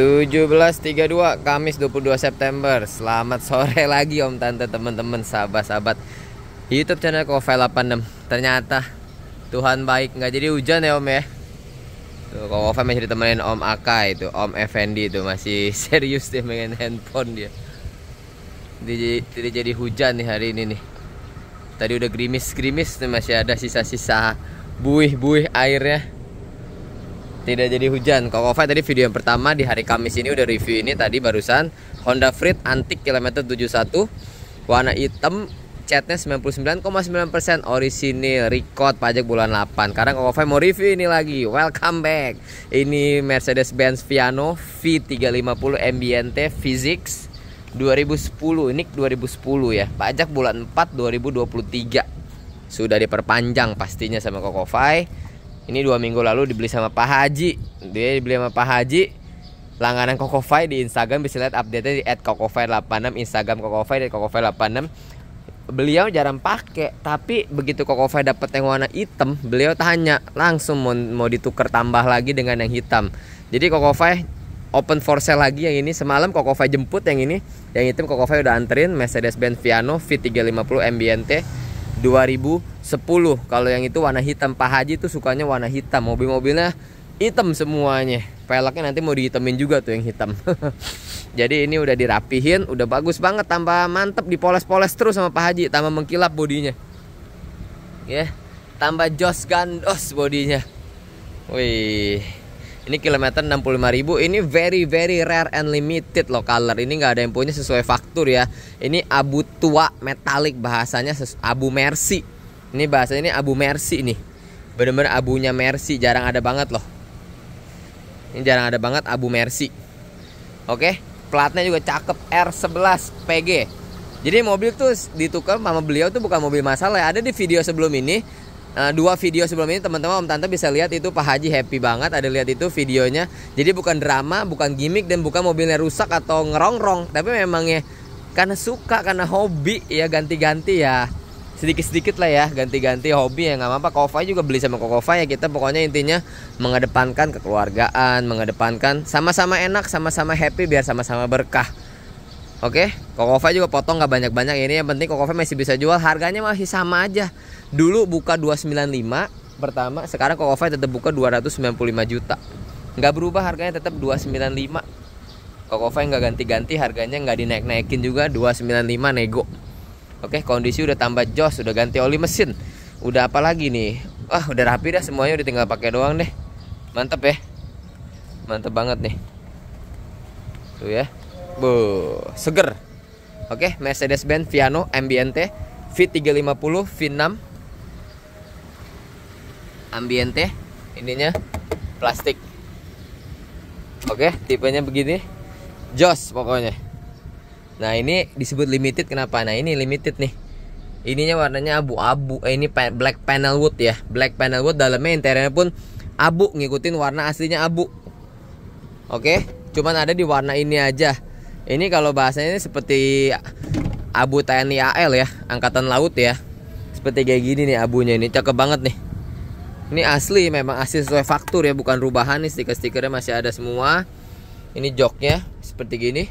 1732 Kamis 22 September Selamat sore lagi om tante teman-teman sahabat-sahabat Youtube channel Kofel 86 Ternyata Tuhan baik nggak jadi hujan ya om ya Tuh Kofile masih ditemenin om Aka itu Om Effendi itu masih serius dia pengen handphone dia jadi, jadi hujan nih hari ini nih Tadi udah gerimis-gerimis masih ada sisa-sisa buih-buih airnya tidak jadi hujan. Fai tadi video yang pertama di hari Kamis ini udah review ini tadi barusan Honda Freed antik kilometer 71 warna hitam catnya 99,9% orisinil record pajak bulan 8 karena Fai mau review ini lagi welcome back ini Mercedes Benz Viano V350 MBNT Physics 2010 ini 2010 ya pajak bulan 4 2023 sudah diperpanjang pastinya sama Fai ini dua minggu lalu dibeli sama Pak Haji dia dibeli sama Pak Haji langganan Kokofai di Instagram bisa lihat update-nya di @kokofai86 Instagram Kokofai dan kokofai86 beliau jarang pakai tapi begitu Kokofai dapat yang warna hitam beliau tanya langsung mau, mau ditukar tambah lagi dengan yang hitam jadi Kokofai open for sale lagi yang ini semalam Kokofai jemput yang ini yang hitam Kokofai udah anterin Mercedes Benz Viano V350 MBNT 2010 kalau yang itu warna hitam Pak Haji tuh sukanya warna hitam mobil-mobilnya hitam semuanya peleknya nanti mau dihitamin juga tuh yang hitam jadi ini udah dirapihin udah bagus banget tambah mantep dipoles-poles terus sama Pak Haji tambah mengkilap bodinya ya yeah. tambah jos gandos bodinya wih ini kilometer 65.000. Ini very very rare and limited loh color. Ini nggak ada yang punya sesuai faktur ya. Ini abu tua metalik bahasanya abu mercy. Ini bahasanya ini abu mercy nih. Bener-bener abunya mercy jarang ada banget loh. Ini jarang ada banget abu mercy. Oke, platnya juga cakep R11 PG. Jadi mobil tuh ditukar sama beliau tuh bukan mobil masalah. Ya. Ada di video sebelum ini uh, dua video sebelum ini teman-teman om tante bisa lihat itu Pak Haji happy banget ada lihat itu videonya jadi bukan drama bukan gimmick dan bukan mobilnya rusak atau ngerongrong tapi memang ya karena suka karena hobi ya ganti-ganti ya sedikit-sedikit lah ya ganti-ganti hobi ya nggak apa-apa Kova juga beli sama Kova ya kita pokoknya intinya mengedepankan kekeluargaan mengedepankan sama-sama enak sama-sama happy biar sama-sama berkah Oke, kokova juga potong nggak banyak-banyak ini. Yang penting kokova masih bisa jual. Harganya masih sama aja. Dulu buka 295 pertama, sekarang kokova tetap buka 295 juta. Nggak berubah harganya tetap 295. Kokova nggak ganti-ganti, harganya nggak dinaik-naikin juga 295 nego. Oke, kondisi udah tambah jos, udah ganti oli mesin. Udah apa lagi nih? Wah, udah rapi dah semuanya udah tinggal pakai doang deh. Mantep ya. Mantep banget nih. Tuh ya seger. Oke, okay, Mercedes-Benz Viano MBNT V350 V6 MBNT ininya plastik. Oke, okay, tipenya begini. Jos pokoknya. Nah, ini disebut limited kenapa? Nah, ini limited nih. Ininya warnanya abu-abu. Eh, ini black panel wood ya. Black panel wood dalamnya interiornya pun abu ngikutin warna aslinya abu. Oke, okay? cuman ada di warna ini aja ini kalau bahasanya ini seperti abu TNI AL ya, angkatan laut ya. Seperti kayak gini nih abunya ini, cakep banget nih. Ini asli memang asli sesuai faktur ya, bukan rubahan nih stiker-stikernya masih ada semua. Ini joknya seperti gini.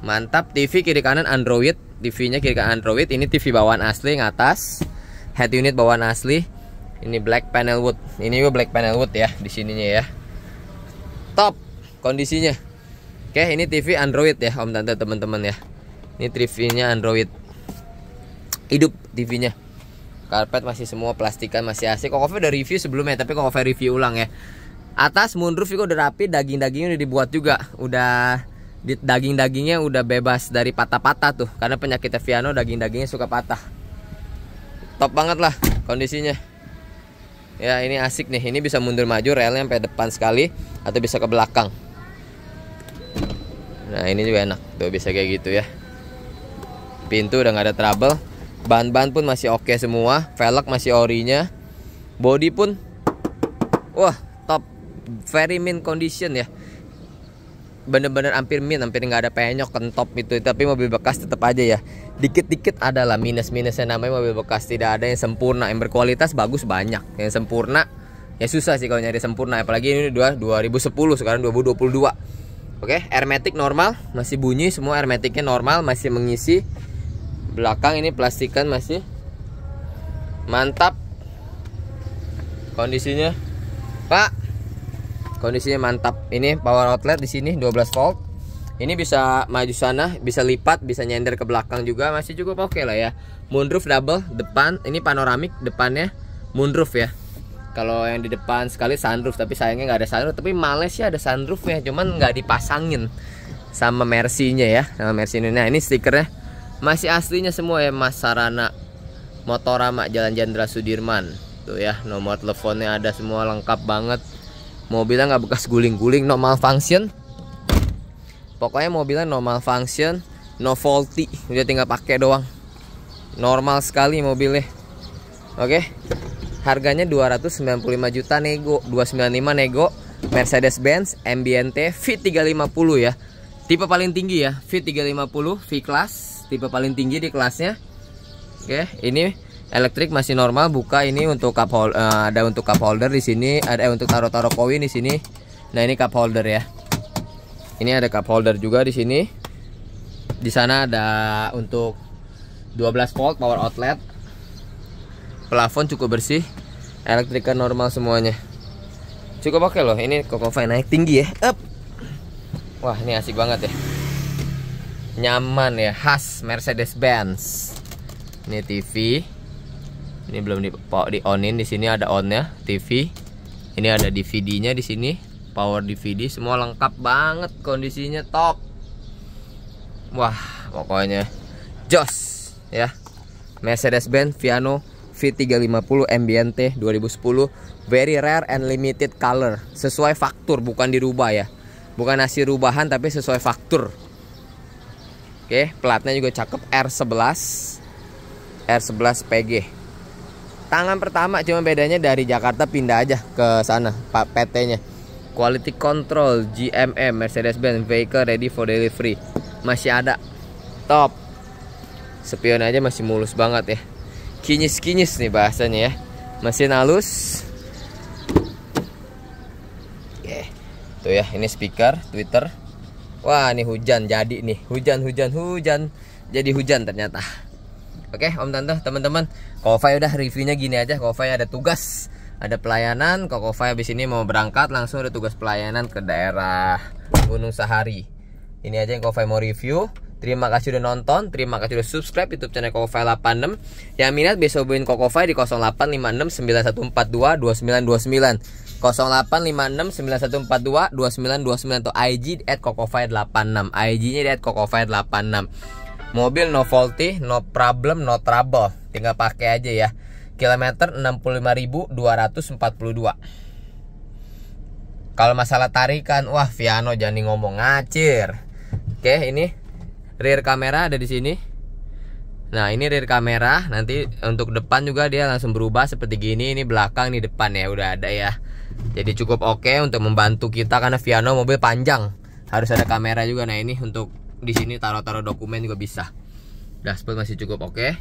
Mantap, TV kiri kanan Android, TV-nya kiri kanan Android, ini TV bawaan asli yang atas Head unit bawaan asli. Ini black panel wood. Ini juga black panel wood ya di sininya ya. Top kondisinya. Oke, ini TV Android ya, Om Tante teman-teman ya. Ini TV-nya Android. Hidup TV-nya. Karpet masih semua plastikan masih asik. Kokofe udah review sebelumnya, tapi kok Kokofe review ulang ya. Atas moonroof itu udah rapi, daging-dagingnya udah dibuat juga. Udah daging-dagingnya udah bebas dari patah-patah tuh, karena penyakit Viano daging-dagingnya suka patah. Top banget lah kondisinya. Ya, ini asik nih. Ini bisa mundur maju relnya sampai depan sekali atau bisa ke belakang nah ini juga enak tuh bisa kayak gitu ya pintu udah nggak ada trouble ban-ban pun masih oke okay semua velg masih orinya body pun wah top very mint condition ya bener-bener hampir min hampir nggak ada penyok top itu tapi mobil bekas tetap aja ya dikit-dikit adalah minus-minusnya namanya mobil bekas tidak ada yang sempurna yang berkualitas bagus banyak yang sempurna ya susah sih kalau nyari sempurna apalagi ini dua 2010 sekarang 2022 Oke, hermetik normal, masih bunyi semua hermetiknya normal, masih mengisi. Belakang ini plastikan masih mantap kondisinya. Pak, kondisinya mantap. Ini power outlet di sini 12 volt. Ini bisa maju sana, bisa lipat, bisa nyender ke belakang juga, masih cukup oke okay lah ya. Moonroof double depan, ini panoramik depannya moonroof ya kalau yang di depan sekali sunroof tapi sayangnya nggak ada sunroof tapi Malaysia ada sunroof ya, cuman nggak dipasangin sama Mercy-nya ya sama Mercy ini nah ini stikernya masih aslinya semua ya Mas Sarana Motorama Jalan Jenderal Sudirman tuh ya nomor teleponnya ada semua lengkap banget mobilnya nggak bekas guling-guling normal function. pokoknya mobilnya normal function, no faulty udah tinggal pakai doang normal sekali mobilnya oke okay? harganya 295 juta nego 295 nego Mercedes Benz MBNT V350 ya tipe paling tinggi ya V350 V class tipe paling tinggi di kelasnya oke ini elektrik masih normal buka ini untuk cup holder eh, ada untuk cup holder di sini ada eh, untuk taruh-taruh koin di sini nah ini cup holder ya ini ada cup holder juga di sini di sana ada untuk 12 volt power outlet Plafon cukup bersih, elektrika normal semuanya. Cukup oke okay loh, ini fine naik tinggi ya. Up. Wah, ini asik banget ya. Nyaman ya, khas Mercedes Benz. Ini TV. Ini belum di, di onin di sini ada onnya TV. Ini ada DVD-nya di sini, power DVD semua lengkap banget kondisinya top. Wah, pokoknya jos ya. Mercedes Benz Viano V350 MBNT 2010 very rare and limited color sesuai faktur bukan dirubah ya bukan hasil rubahan tapi sesuai faktur oke platnya juga cakep R11 R11 PG tangan pertama cuma bedanya dari Jakarta pindah aja ke sana Pak PT nya quality control GMM Mercedes-Benz vehicle ready for delivery masih ada top spion aja masih mulus banget ya kinyis-kinyis nih bahasanya ya mesin halus Oke. tuh ya ini speaker Twitter wah ini hujan jadi nih hujan hujan hujan jadi hujan ternyata Oke om tante teman-teman Kofai udah reviewnya gini aja Kofai ada tugas ada pelayanan Kofai habis ini mau berangkat langsung ada tugas pelayanan ke daerah Gunung Sahari ini aja yang Kofai mau review Terima kasih sudah nonton, terima kasih sudah subscribe YouTube channel Kokova 86. Yang minat bisa hubungin Kokova di 085691422929. 085691422929 atau IG at kokofai 86. IG-nya di at 86. Mobil no faulty, no problem, no trouble. Tinggal pakai aja ya. Kilometer 65.242. Kalau masalah tarikan, wah Viano jangan ngomong ngacir. Oke, ini rear kamera ada di sini nah ini rear kamera nanti untuk depan juga dia langsung berubah seperti gini ini belakang ini depan ya udah ada ya jadi cukup oke okay untuk membantu kita karena Viano mobil panjang harus ada kamera juga nah ini untuk di sini taruh-taruh dokumen juga bisa dashboard masih cukup oke okay.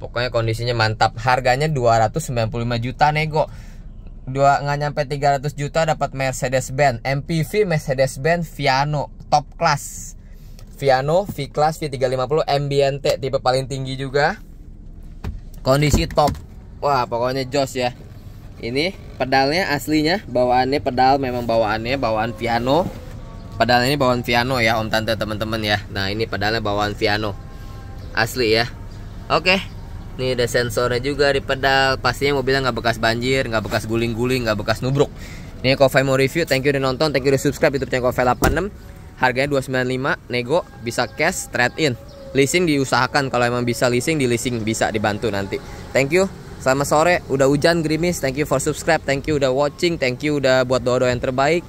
pokoknya kondisinya mantap harganya 295 juta nego dua nggak nyampe 300 juta dapat Mercedes Benz MPV Mercedes Benz Viano top class Viano V-Class V350 MBNT tipe paling tinggi juga kondisi top wah pokoknya jos ya ini pedalnya aslinya bawaannya pedal memang bawaannya bawaan piano pedal ini bawaan piano ya om tante teman-teman ya nah ini pedalnya bawaan piano asli ya oke ini ada sensornya juga di pedal pastinya mobilnya nggak bekas banjir nggak bekas guling-guling nggak bekas nubruk ini Kofai mau review thank you udah nonton thank you udah subscribe youtube channel Kofai 86 harganya 295 nego bisa cash trade in leasing diusahakan kalau emang bisa leasing di leasing bisa dibantu nanti thank you Selamat sore, udah hujan gerimis. Thank you for subscribe, thank you udah watching, thank you udah buat doa-doa yang terbaik.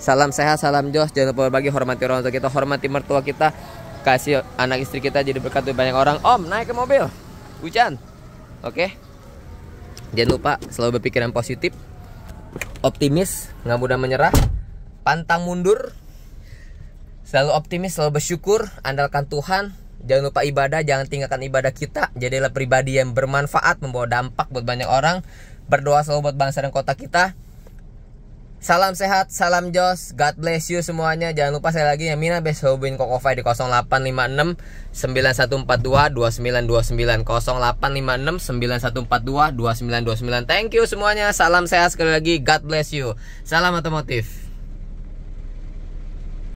Salam sehat, salam jos. Jangan lupa bagi hormati orang tua kita, hormati mertua kita. Kasih anak istri kita jadi berkat banyak orang. Om, naik ke mobil. Hujan. Oke. Okay? Jangan lupa selalu berpikiran positif, optimis, nggak mudah menyerah, pantang mundur, Selalu optimis, selalu bersyukur, andalkan Tuhan. Jangan lupa ibadah, jangan tinggalkan ibadah kita. Jadilah pribadi yang bermanfaat, membawa dampak buat banyak orang. Berdoa selalu buat bangsa dan kota kita. Salam sehat, salam Jos, God bless you semuanya. Jangan lupa saya lagi yang Mina Best Hobin Kokofai di 0856 9142 2929 0856 9142 2929. Thank you semuanya. Salam sehat sekali lagi. God bless you. Salam otomotif.